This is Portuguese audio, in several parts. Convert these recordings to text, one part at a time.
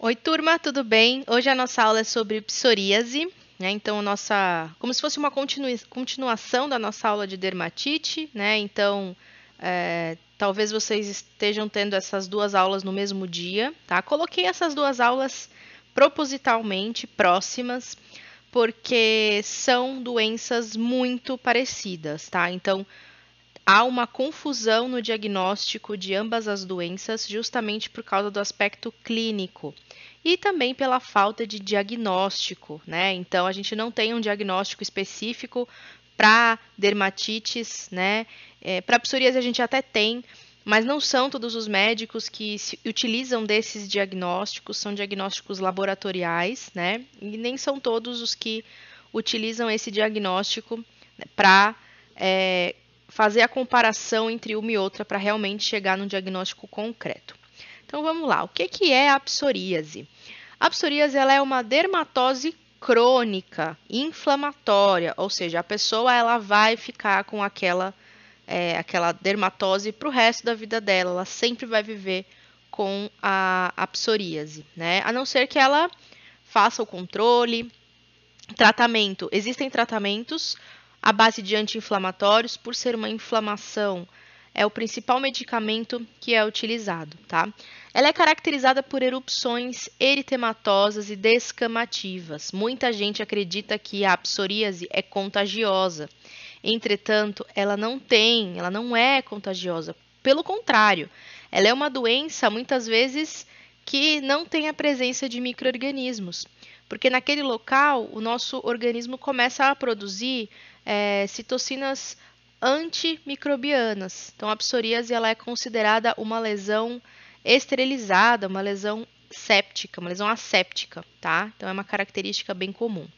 Oi, turma, tudo bem? Hoje a nossa aula é sobre psoríase, né? Então, nossa, como se fosse uma continu... continuação da nossa aula de dermatite, né? Então, é... talvez vocês estejam tendo essas duas aulas no mesmo dia, tá? Coloquei essas duas aulas propositalmente próximas, porque são doenças muito parecidas, tá? Então, há uma confusão no diagnóstico de ambas as doenças, justamente por causa do aspecto clínico e também pela falta de diagnóstico, né? Então a gente não tem um diagnóstico específico para dermatites, né? É, para psoríase a gente até tem, mas não são todos os médicos que se utilizam desses diagnósticos, são diagnósticos laboratoriais, né? E nem são todos os que utilizam esse diagnóstico né, para é, fazer a comparação entre uma e outra para realmente chegar num diagnóstico concreto. Então vamos lá, o que, que é a psoríase? A psoríase ela é uma dermatose crônica, inflamatória, ou seja, a pessoa ela vai ficar com aquela é, aquela dermatose para o resto da vida dela, ela sempre vai viver com a, a psoríase, né? A não ser que ela faça o controle, tratamento. Existem tratamentos à base de anti-inflamatórios por ser uma inflamação é o principal medicamento que é utilizado, tá? Ela é caracterizada por erupções eritematosas e descamativas. Muita gente acredita que a psoríase é contagiosa. Entretanto, ela não tem, ela não é contagiosa. Pelo contrário, ela é uma doença muitas vezes que não tem a presença de microorganismos, porque naquele local o nosso organismo começa a produzir é, citocinas antimicrobianas. Então, a psoríase ela é considerada uma lesão esterilizada, uma lesão séptica, uma lesão asséptica, tá? Então é uma característica bem comum.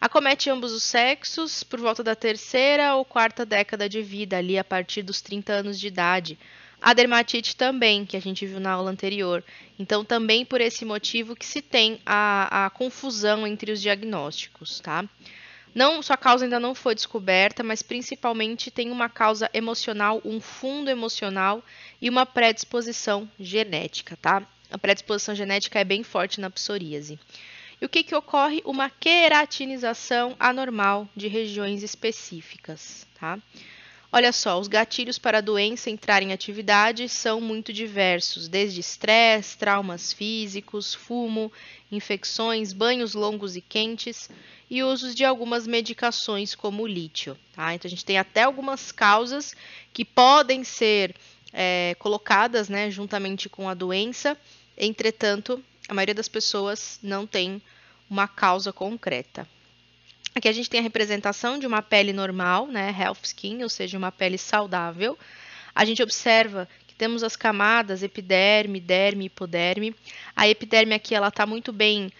Acomete ambos os sexos por volta da terceira ou quarta década de vida, ali a partir dos 30 anos de idade. A dermatite também, que a gente viu na aula anterior. Então, também por esse motivo que se tem a, a confusão entre os diagnósticos, tá? Não, sua causa ainda não foi descoberta, mas principalmente tem uma causa emocional, um fundo emocional e uma predisposição genética, tá? A predisposição genética é bem forte na psoríase. E o que, que ocorre? Uma queratinização anormal de regiões específicas, tá? Olha só, os gatilhos para a doença entrar em atividade são muito diversos, desde estresse, traumas físicos, fumo, infecções, banhos longos e quentes e usos de algumas medicações como o lítio. Tá? Então a gente tem até algumas causas que podem ser é, colocadas né, juntamente com a doença, entretanto, a maioria das pessoas não tem uma causa concreta. Aqui a gente tem a representação de uma pele normal, né, health skin, ou seja, uma pele saudável. A gente observa que temos as camadas epiderme, derme, hipoderme. A epiderme aqui ela está muito bem,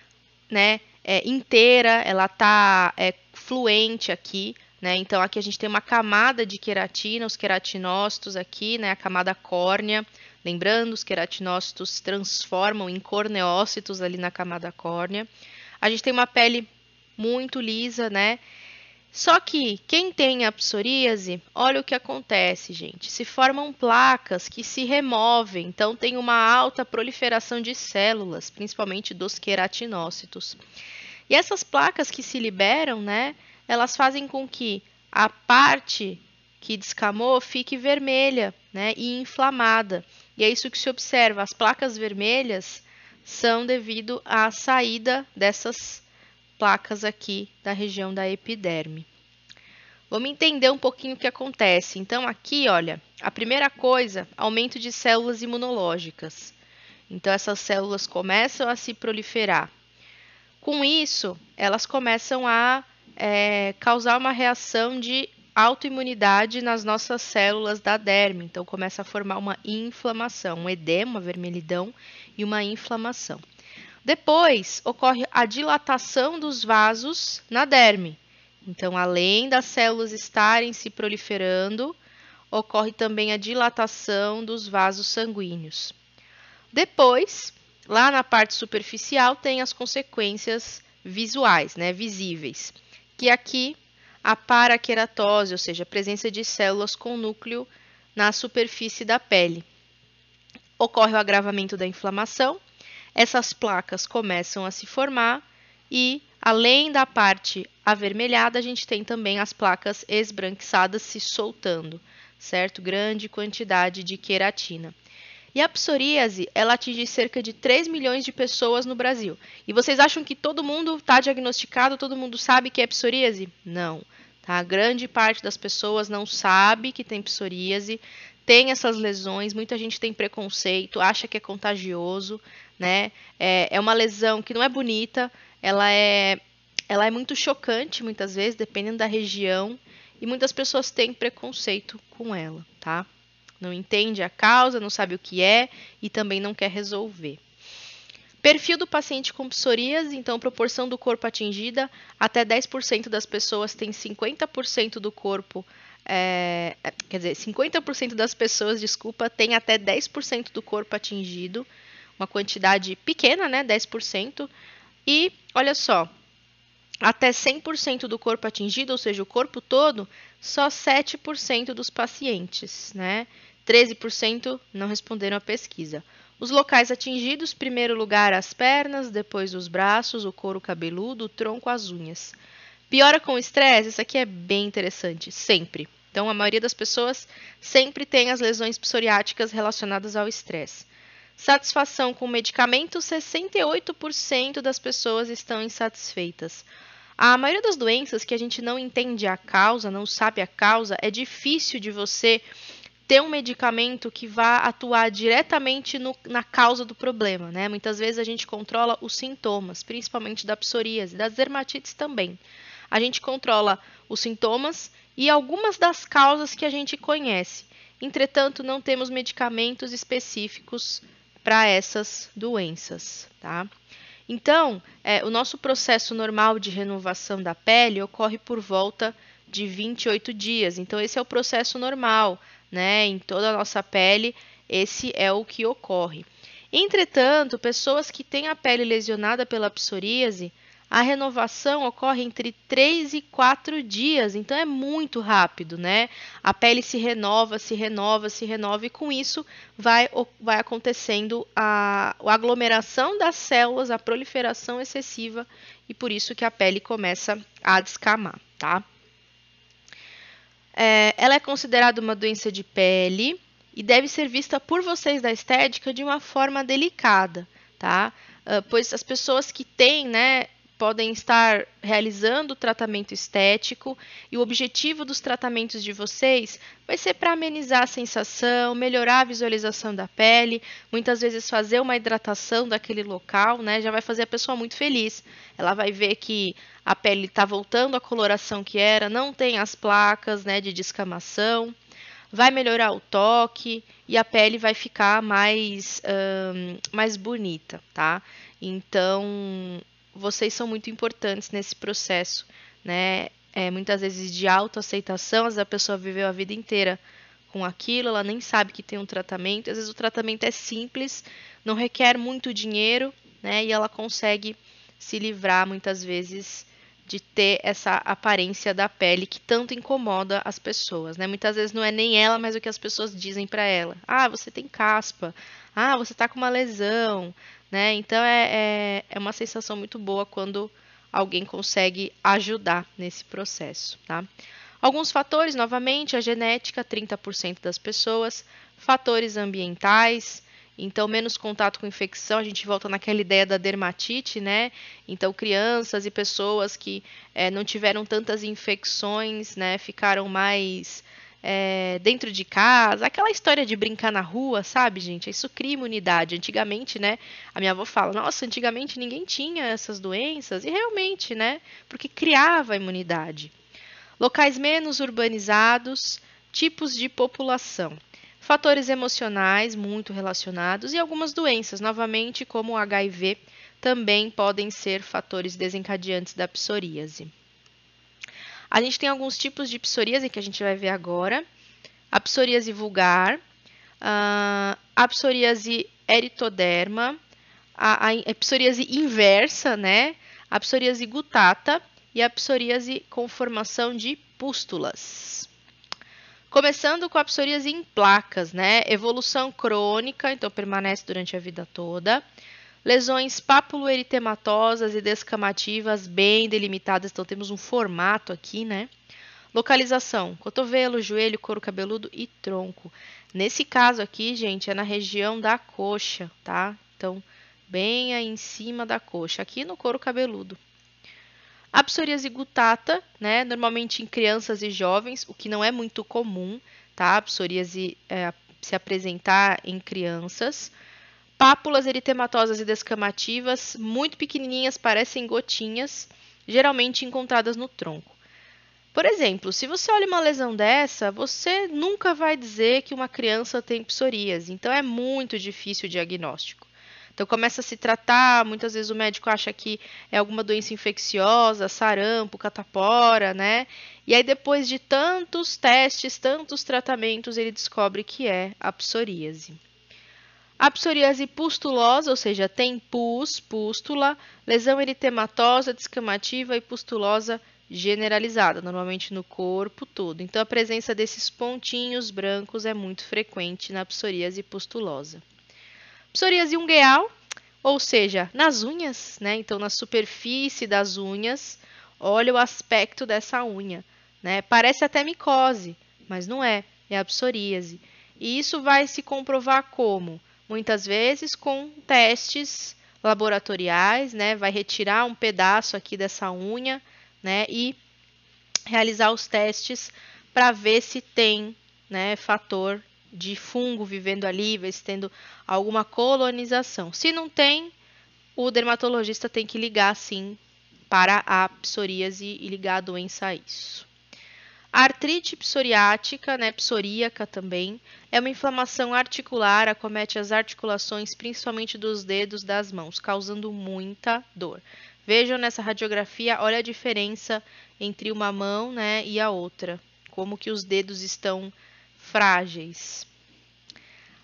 né, é, inteira, ela está é, fluente aqui, né? Então, aqui a gente tem uma camada de queratina, os queratinócitos aqui, né? a camada córnea. Lembrando, os queratinócitos transformam em corneócitos ali na camada córnea. A gente tem uma pele muito lisa, né? Só que quem tem a psoríase, olha o que acontece, gente. Se formam placas que se removem, então tem uma alta proliferação de células, principalmente dos queratinócitos. E essas placas que se liberam, né, elas fazem com que a parte que descamou fique vermelha, né, e inflamada. E é isso que se observa, as placas vermelhas são devido à saída dessas placas aqui da região da epiderme. Vamos entender um pouquinho o que acontece. Então, aqui, olha, a primeira coisa, aumento de células imunológicas. Então, essas células começam a se proliferar. Com isso, elas começam a é, causar uma reação de autoimunidade nas nossas células da derme. Então, começa a formar uma inflamação, um edema, uma vermelhidão e uma inflamação. Depois ocorre a dilatação dos vasos na derme. Então, além das células estarem se proliferando, ocorre também a dilatação dos vasos sanguíneos. Depois, lá na parte superficial, tem as consequências visuais, né, visíveis, que aqui a paraqueratose, ou seja, a presença de células com núcleo na superfície da pele. Ocorre o agravamento da inflamação, essas placas começam a se formar e, além da parte avermelhada, a gente tem também as placas esbranquiçadas se soltando, certo? Grande quantidade de queratina. E a psoríase, ela atinge cerca de 3 milhões de pessoas no Brasil. E vocês acham que todo mundo está diagnosticado, todo mundo sabe que é psoríase? Não. Tá? Grande parte das pessoas não sabe que tem psoríase, tem essas lesões, muita gente tem preconceito, acha que é contagioso, né? É, é uma lesão que não é bonita, ela é, ela é muito chocante muitas vezes, dependendo da região, e muitas pessoas têm preconceito com ela, tá? Não entende a causa, não sabe o que é e também não quer resolver. Perfil do paciente com psoríase, então proporção do corpo atingida, até 10% das pessoas têm 50% do corpo, é, é quer dizer, 50% das pessoas, desculpa, tem até 10% do corpo atingido uma quantidade pequena, né, 10%. E olha só, até 100% do corpo atingido, ou seja, o corpo todo, só 7% dos pacientes, né? 13% não responderam à pesquisa. Os locais atingidos, primeiro lugar as pernas, depois os braços, o couro cabeludo, o tronco, as unhas. Piora com o estresse? Isso aqui é bem interessante, sempre. Então, a maioria das pessoas sempre tem as lesões psoriáticas relacionadas ao estresse. Satisfação com o medicamento, 68% das pessoas estão insatisfeitas. A maioria das doenças que a gente não entende a causa, não sabe a causa, é difícil de você ter um medicamento que vá atuar diretamente no, na causa do problema, né? Muitas vezes a gente controla os sintomas, principalmente da psoríase, das dermatites também. A gente controla os sintomas e algumas das causas que a gente conhece. Entretanto, não temos medicamentos específicos para essas doenças, tá? Então, é, o nosso processo normal de renovação da pele ocorre por volta de 28 dias. Então, esse é o processo normal, né? Em toda a nossa pele, esse é o que ocorre. Entretanto, pessoas que têm a pele lesionada pela psoríase a renovação ocorre entre 3 e 4 dias, então é muito rápido, né? A pele se renova, se renova, se renova, e com isso vai, vai acontecendo a, a aglomeração das células, a proliferação excessiva, e por isso que a pele começa a descamar, tá? É, ela é considerada uma doença de pele e deve ser vista por vocês da estética de uma forma delicada, tá? Ah, pois as pessoas que têm, né, podem estar realizando tratamento estético e o objetivo dos tratamentos de vocês vai ser para amenizar a sensação, melhorar a visualização da pele, muitas vezes fazer uma hidratação daquele local, né? Já vai fazer a pessoa muito feliz. Ela vai ver que a pele está voltando à coloração que era, não tem as placas, né, de descamação. Vai melhorar o toque e a pele vai ficar mais, mais bonita, tá? Então, vocês são muito importantes nesse processo, né? É, muitas vezes de autoaceitação, às vezes a pessoa viveu a vida inteira com aquilo, ela nem sabe que tem um tratamento. Às vezes o tratamento é simples, não requer muito dinheiro, né? E ela consegue se livrar muitas vezes de ter essa aparência da pele que tanto incomoda as pessoas, né? Muitas vezes não é nem ela, mas o que as pessoas dizem para ela. Ah, você tem caspa. Ah, você tá com uma lesão né? Então é, é, é uma sensação muito boa quando alguém consegue ajudar nesse processo, tá? Alguns fatores, novamente, a genética, 30% das pessoas, fatores ambientais, então menos contato com infecção, a gente volta naquela ideia da dermatite, né? Então crianças e pessoas que é, não tiveram tantas infecções, né, ficaram mais é, dentro de casa, aquela história de brincar na rua, sabe, gente? Isso cria imunidade. Antigamente, né? A minha avó fala, nossa, antigamente ninguém tinha essas doenças, e realmente, né? Porque criava imunidade. Locais menos urbanizados, tipos de população. Fatores emocionais muito relacionados e algumas doenças, novamente, como o HIV, também podem ser fatores desencadeantes da psoríase. A gente tem alguns tipos de psoríase que a gente vai ver agora. A psoríase vulgar, a psoríase eritoderma, a, a psoríase inversa, né? A psoríase gutata e a psoríase com formação de pústulas. Começando com a psoríase em placas, né? Evolução crônica, então permanece durante a vida toda lesões papuloeritematosas e descamativas bem delimitadas, então temos um formato aqui, né? Localização: cotovelo, joelho, couro cabeludo e tronco. Nesse caso aqui, gente, é na região da coxa, tá? Então, bem aí em cima da coxa, aqui no couro cabeludo. A psoríase gutata, né, normalmente em crianças e jovens, o que não é muito comum, tá? A psoríase é, eh, se apresentar em crianças. Pápulas eritematosas e descamativas, muito pequenininhas, parecem gotinhas, geralmente encontradas no tronco. Por exemplo, se você olha uma lesão dessa, você nunca vai dizer que uma criança tem psoríase, então é muito difícil o diagnóstico. Então começa a se tratar, muitas vezes o médico acha que é alguma doença infecciosa, sarampo, catapora, né? E aí depois de tantos testes, tantos tratamentos, ele descobre que é a psoríase. A psoríase pustulosa, ou seja, tem pus, pústula, lesão eritematosa, descamativa e pustulosa generalizada, normalmente no corpo todo. Então, a presença desses pontinhos brancos é muito frequente na psoríase pustulosa. Psoríase ungueal, ou seja, nas unhas, né? Então, na superfície das unhas, olha o aspecto dessa unha, né? Parece até micose, mas não é, é a psoríase. E isso vai se comprovar como? muitas vezes com testes laboratoriais, né? Vai retirar um pedaço aqui dessa unha, né? E realizar os testes para ver se tem, né, fator de fungo vivendo ali, ver se tendo alguma colonização. Se não tem, o dermatologista tem que ligar sim para a psoríase e ligar a doença a isso. A artrite psoriática, né, psoríaca também, é uma inflamação articular, acomete as articulações, principalmente dos dedos das mãos, causando muita dor. Vejam nessa radiografia, olha a diferença entre uma mão né, e a outra, como que os dedos estão frágeis.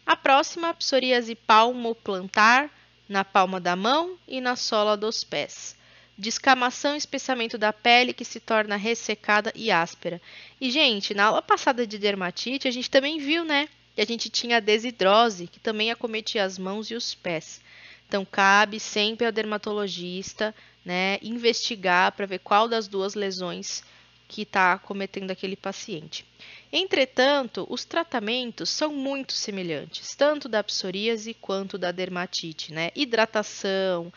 A próxima, psoríase palmoplantar, na palma da mão e na sola dos pés descamação e espessamento da pele que se torna ressecada e áspera. E, gente, na aula passada de dermatite, a gente também viu, né? Que a gente tinha a desidrose, que também acometia as mãos e os pés. Então, cabe sempre ao dermatologista né, investigar para ver qual das duas lesões que está cometendo aquele paciente. Entretanto, os tratamentos são muito semelhantes, tanto da psoríase quanto da dermatite, né? Hidratação,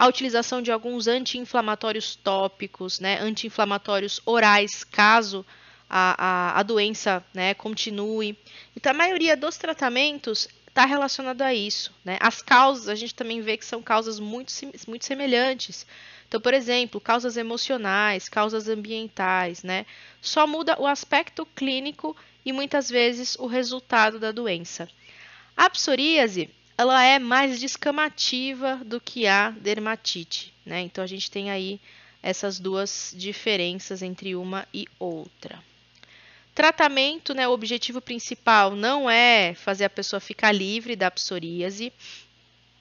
a utilização de alguns anti-inflamatórios tópicos, né, anti-inflamatórios orais, caso a, a, a doença né, continue. Então, a maioria dos tratamentos está relacionado a isso. Né? As causas, a gente também vê que são causas muito, muito semelhantes. Então, por exemplo, causas emocionais, causas ambientais, né? Só muda o aspecto clínico e muitas vezes o resultado da doença. A psoríase ela é mais descamativa do que a dermatite, né? Então a gente tem aí essas duas diferenças entre uma e outra. Tratamento, né? O objetivo principal não é fazer a pessoa ficar livre da psoríase.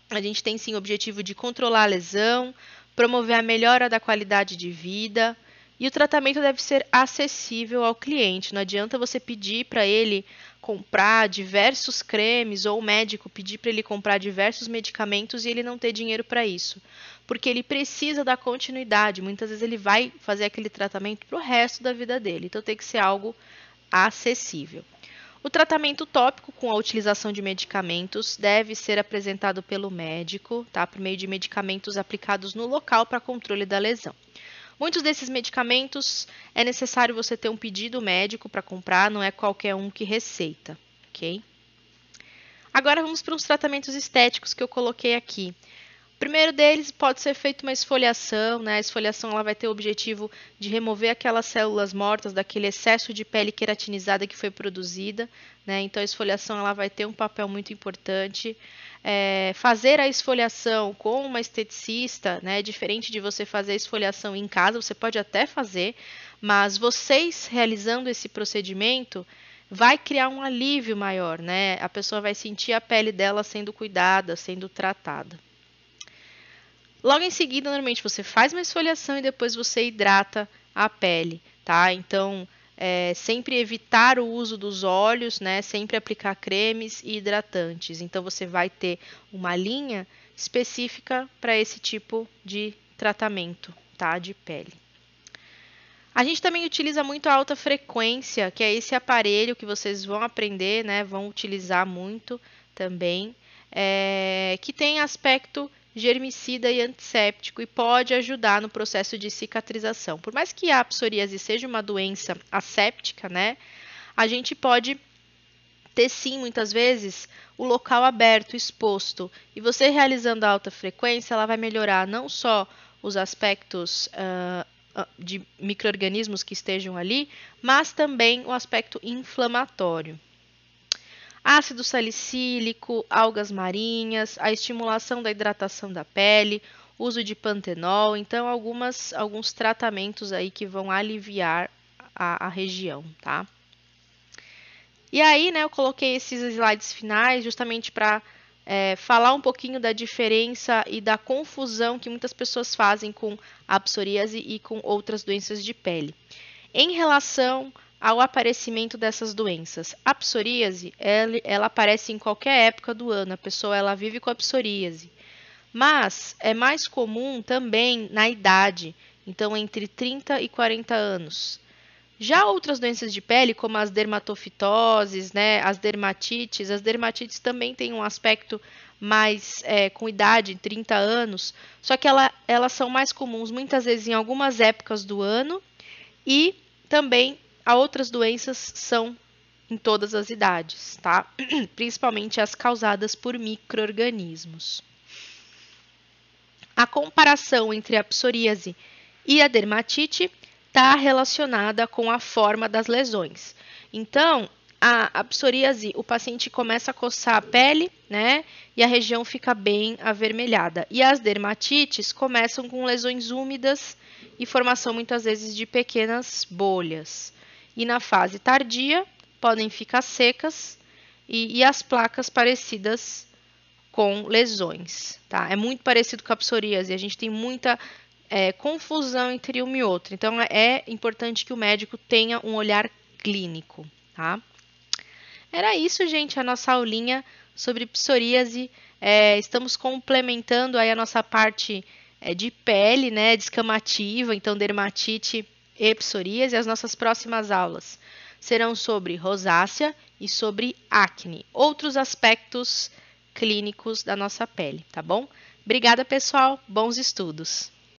A gente tem sim o objetivo de controlar a lesão, promover a melhora da qualidade de vida, e o tratamento deve ser acessível ao cliente. Não adianta você pedir para ele comprar diversos cremes ou o médico pedir para ele comprar diversos medicamentos e ele não ter dinheiro para isso, porque ele precisa da continuidade. Muitas vezes ele vai fazer aquele tratamento para o resto da vida dele, então tem que ser algo acessível. O tratamento tópico com a utilização de medicamentos deve ser apresentado pelo médico, tá? Por meio de medicamentos aplicados no local para controle da lesão. Muitos desses medicamentos é necessário você ter um pedido médico para comprar, não é qualquer um que receita, ok? Agora vamos para os tratamentos estéticos que eu coloquei aqui primeiro deles pode ser feita uma esfoliação, né? A esfoliação ela vai ter o objetivo de remover aquelas células mortas daquele excesso de pele queratinizada que foi produzida, né? Então a esfoliação ela vai ter um papel muito importante. É, fazer a esfoliação com uma esteticista, né? É diferente de você fazer a esfoliação em casa, você pode até fazer, mas vocês realizando esse procedimento vai criar um alívio maior, né? A pessoa vai sentir a pele dela sendo cuidada, sendo tratada. Logo em seguida, normalmente você faz uma esfoliação e depois você hidrata a pele, tá? Então, é, sempre evitar o uso dos óleos, né? Sempre aplicar cremes e hidratantes. Então, você vai ter uma linha específica para esse tipo de tratamento, tá? De pele. A gente também utiliza muito a alta frequência, que é esse aparelho que vocês vão aprender, né? Vão utilizar muito também, é, que tem aspecto germicida e antisséptico e pode ajudar no processo de cicatrização. Por mais que a psoríase seja uma doença asséptica, né, a gente pode ter sim muitas vezes o local aberto, exposto, e você realizando a alta frequência, ela vai melhorar não só os aspectos uh, de microorganismos que estejam ali, mas também o aspecto inflamatório ácido salicílico, algas marinhas, a estimulação da hidratação da pele, uso de pantenol, então algumas alguns tratamentos aí que vão aliviar a, a região, tá? E aí, né, eu coloquei esses slides finais justamente para é, falar um pouquinho da diferença e da confusão que muitas pessoas fazem com a psoríase e com outras doenças de pele. Em relação ao aparecimento dessas doenças. A psoríase, ela, ela aparece em qualquer época do ano, a pessoa ela vive com a psoríase. Mas é mais comum também na idade, então entre 30 e 40 anos. Já outras doenças de pele, como as dermatofitoses, né, as dermatites, as dermatites também têm um aspecto mais é, com idade, 30 anos, só que ela, elas são mais comuns muitas vezes em algumas épocas do ano e também a outras doenças são em todas as idades, tá? Principalmente as causadas por microorganismos. A comparação entre a psoríase e a dermatite está relacionada com a forma das lesões. Então, a, a psoríase, o paciente começa a coçar a pele, né? E a região fica bem avermelhada. E as dermatites começam com lesões úmidas e formação muitas vezes de pequenas bolhas e na fase tardia podem ficar secas e, e as placas parecidas com lesões. Tá? É muito parecido com a psoríase, a gente tem muita é, confusão entre uma e outra, então é, é importante que o médico tenha um olhar clínico. Tá? Era isso, gente, a nossa aulinha sobre psoríase. É, estamos complementando aí a nossa parte é, de pele, né, descamativa, então dermatite e psorias e as nossas próximas aulas serão sobre rosácea e sobre acne, outros aspectos clínicos da nossa pele, tá bom? Obrigada, pessoal. Bons estudos.